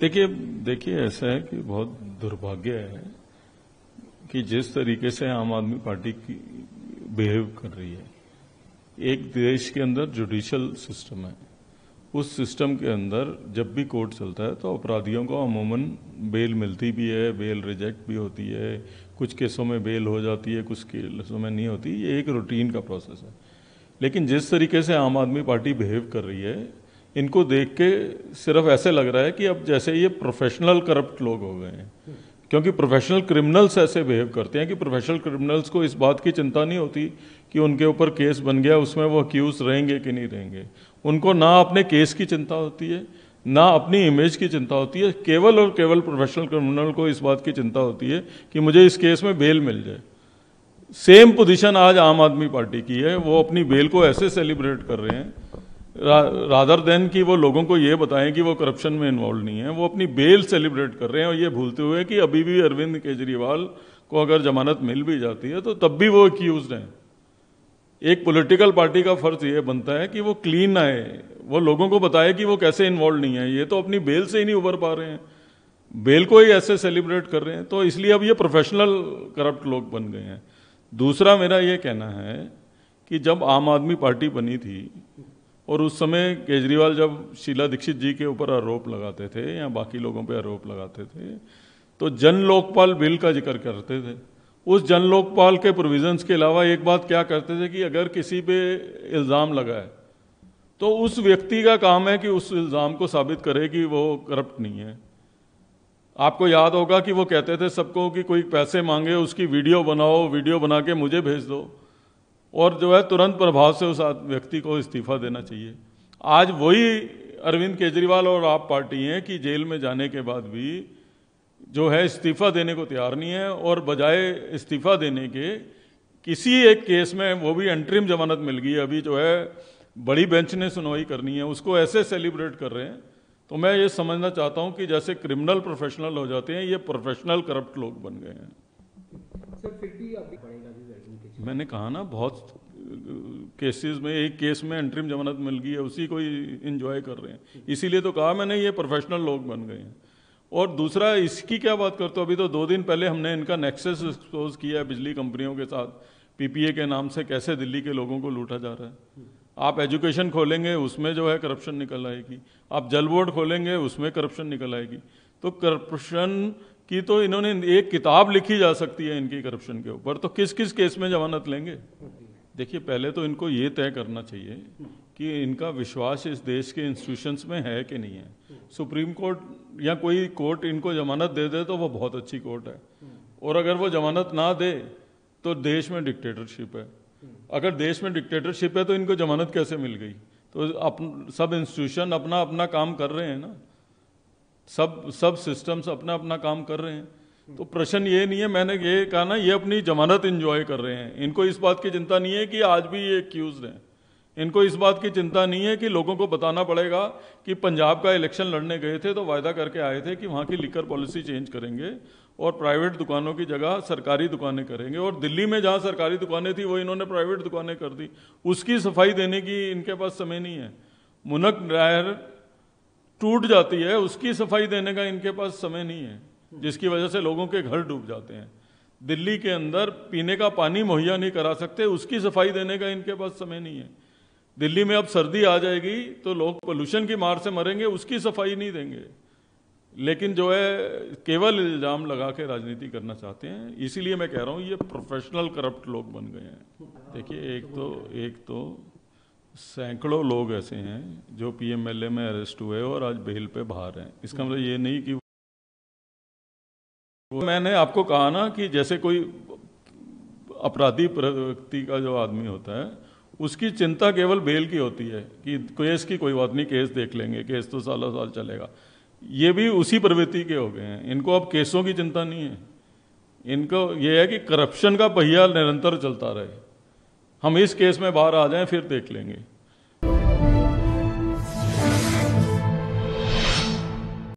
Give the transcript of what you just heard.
देखिए देखिए ऐसा है कि बहुत दुर्भाग्य है कि जिस तरीके से आम आदमी पार्टी की बिहेव कर रही है एक देश के अंदर जुडिशल सिस्टम है उस सिस्टम के अंदर जब भी कोर्ट चलता है तो अपराधियों को अमूमन बेल मिलती भी है बेल रिजेक्ट भी होती है कुछ केसों में बेल हो जाती है कुछ केसों में नहीं होती ये एक रूटीन का प्रोसेस है लेकिन जिस तरीके से आम आदमी पार्टी बिहेव कर रही है इनको देख के सिर्फ ऐसे लग रहा है कि अब जैसे ये प्रोफेशनल करप्ट लोग हो गए हैं क्योंकि प्रोफेशनल क्रिमिनल्स ऐसे बिहेव करते हैं कि प्रोफेशनल क्रिमिनल्स को इस बात की चिंता नहीं होती कि उनके ऊपर केस बन गया उसमें वो अक्यूज रहेंगे कि नहीं रहेंगे उनको ना अपने केस की चिंता होती है ना अपनी इमेज की चिंता होती है केवल और केवल प्रोफेशनल क्रिमिनल को इस बात की चिंता होती है कि मुझे इस केस में बेल मिल जाए सेम पोजीशन आज आम आदमी पार्टी की है वो अपनी बेल को ऐसे सेलिब्रेट कर रहे हैं राधर देन कि वो लोगों को ये बताएं कि वो करप्शन में इन्वॉल्व नहीं है वो अपनी बेल सेलिब्रेट कर रहे हैं और ये भूलते हुए कि अभी भी अरविंद केजरीवाल को अगर जमानत मिल भी जाती है तो तब भी वो एक्यूज हैं एक पॉलिटिकल पार्टी का फर्ज ये बनता है कि वो क्लीन आए वो लोगों को बताए कि वो कैसे इन्वॉल्व नहीं है ये तो अपनी बेल से ही नहीं उभर पा रहे हैं बेल को ही ऐसे सेलिब्रेट कर रहे हैं तो इसलिए अब ये प्रोफेशनल करप्ट लोग बन गए हैं दूसरा मेरा ये कहना है कि जब आम आदमी पार्टी बनी थी और उस समय केजरीवाल जब शीला दीक्षित जी के ऊपर आरोप लगाते थे या बाकी लोगों पे आरोप लगाते थे तो जन लोकपाल बिल का जिक्र करते थे उस जन लोकपाल के प्रोविजंस के अलावा एक बात क्या करते थे कि अगर किसी पे इल्ज़ाम लगा है तो उस व्यक्ति का काम है कि उस इल्ज़ाम को साबित करे कि वो करप्ट नहीं है आपको याद होगा कि वो कहते थे सबको कि कोई पैसे मांगे उसकी वीडियो बनाओ वीडियो बना के मुझे भेज दो और जो है तुरंत प्रभाव से उस व्यक्ति को इस्तीफा देना चाहिए आज वही अरविंद केजरीवाल और आप पार्टी हैं कि जेल में जाने के बाद भी जो है इस्तीफा देने को तैयार नहीं है और बजाय इस्तीफा देने के किसी एक केस में वो भी अंतरिम जमानत मिल गई अभी जो है बड़ी बेंच ने सुनवाई करनी है उसको ऐसे सेलिब्रेट कर रहे हैं तो मैं ये समझना चाहता हूँ कि जैसे क्रिमिनल प्रोफेशनल हो जाते हैं ये प्रोफेशनल करप्ट लोग बन गए हैं मैंने कहा ना बहुत केसेस में एक केस में अंतरिम जमानत मिल गई है उसी को ही इंजॉय कर रहे हैं इसीलिए तो कहा मैंने ये प्रोफेशनल लोग बन गए हैं और दूसरा इसकी क्या बात करते हो अभी तो दो दिन पहले हमने इनका नेक्सेस एक्सपोज किया है बिजली कंपनियों के साथ पीपीए के नाम से कैसे दिल्ली के लोगों को लूटा जा रहा है आप एजुकेशन खोलेंगे उसमें जो है करप्शन निकल आएगी आप जल बोर्ड खोलेंगे उसमें करप्शन निकल आएगी तो करप्शन कि तो इन्होंने एक किताब लिखी जा सकती है इनकी करप्शन के ऊपर तो किस किस केस में जमानत लेंगे देखिए पहले तो इनको ये तय करना चाहिए कि इनका विश्वास इस देश के इंस्टीट्यूशंस में है कि नहीं है सुप्रीम कोर्ट या कोई कोर्ट इनको जमानत दे दे तो वो बहुत अच्छी कोर्ट है और अगर वो जमानत ना दे तो देश में डिक्टेटरशिप है अगर देश में डिक्टेटरशिप है तो इनको जमानत कैसे मिल गई तो अपन सब इंस्टीट्यूशन अपना अपना काम कर रहे हैं ना सब सब सिस्टम्स अपना अपना काम कर रहे हैं तो प्रश्न ये नहीं है मैंने ये कहा ना ये अपनी जमानत इंजॉय कर रहे हैं इनको इस बात की चिंता नहीं है कि आज भी ये एक्यूज हैं इनको इस बात की चिंता नहीं है कि लोगों को बताना पड़ेगा कि पंजाब का इलेक्शन लड़ने गए थे तो वायदा करके आए थे कि वहाँ की लिकर पॉलिसी चेंज करेंगे और प्राइवेट दुकानों की जगह सरकारी दुकानें करेंगे और दिल्ली में जहाँ सरकारी दुकानें थी वो इन्होंने प्राइवेट दुकानें कर दी उसकी सफाई देने की इनके पास समय नहीं है मुनक नायर टूट जाती है उसकी सफाई देने का इनके पास समय नहीं है जिसकी वजह से लोगों के घर डूब जाते हैं दिल्ली के अंदर पीने का पानी मुहैया नहीं करा सकते उसकी सफाई देने का इनके पास समय नहीं है दिल्ली में अब सर्दी आ जाएगी तो लोग पोल्यूशन की मार से मरेंगे उसकी सफाई नहीं देंगे लेकिन जो है केवल इल्ज़ाम लगा के राजनीति करना चाहते हैं इसीलिए मैं कह रहा हूँ ये प्रोफेशनल करप्ट लोग बन गए हैं देखिए एक तो एक तो सैकड़ों लोग ऐसे हैं जो पीएमएलए में अरेस्ट हुए और आज बेल पे बाहर हैं इसका मतलब ये नहीं कि मैंने आपको कहा ना कि जैसे कोई अपराधी प्रवृत्ति का जो आदमी होता है उसकी चिंता केवल बेल की होती है कि केस की कोई बात नहीं केस देख लेंगे केस तो सालों साल चलेगा ये भी उसी प्रवृत्ति के हो गए हैं इनको अब केसों की चिंता नहीं है इनको ये है कि करप्शन का पहिया निरंतर चलता रहे हम इस केस में बाहर आ जाएं फिर देख लेंगे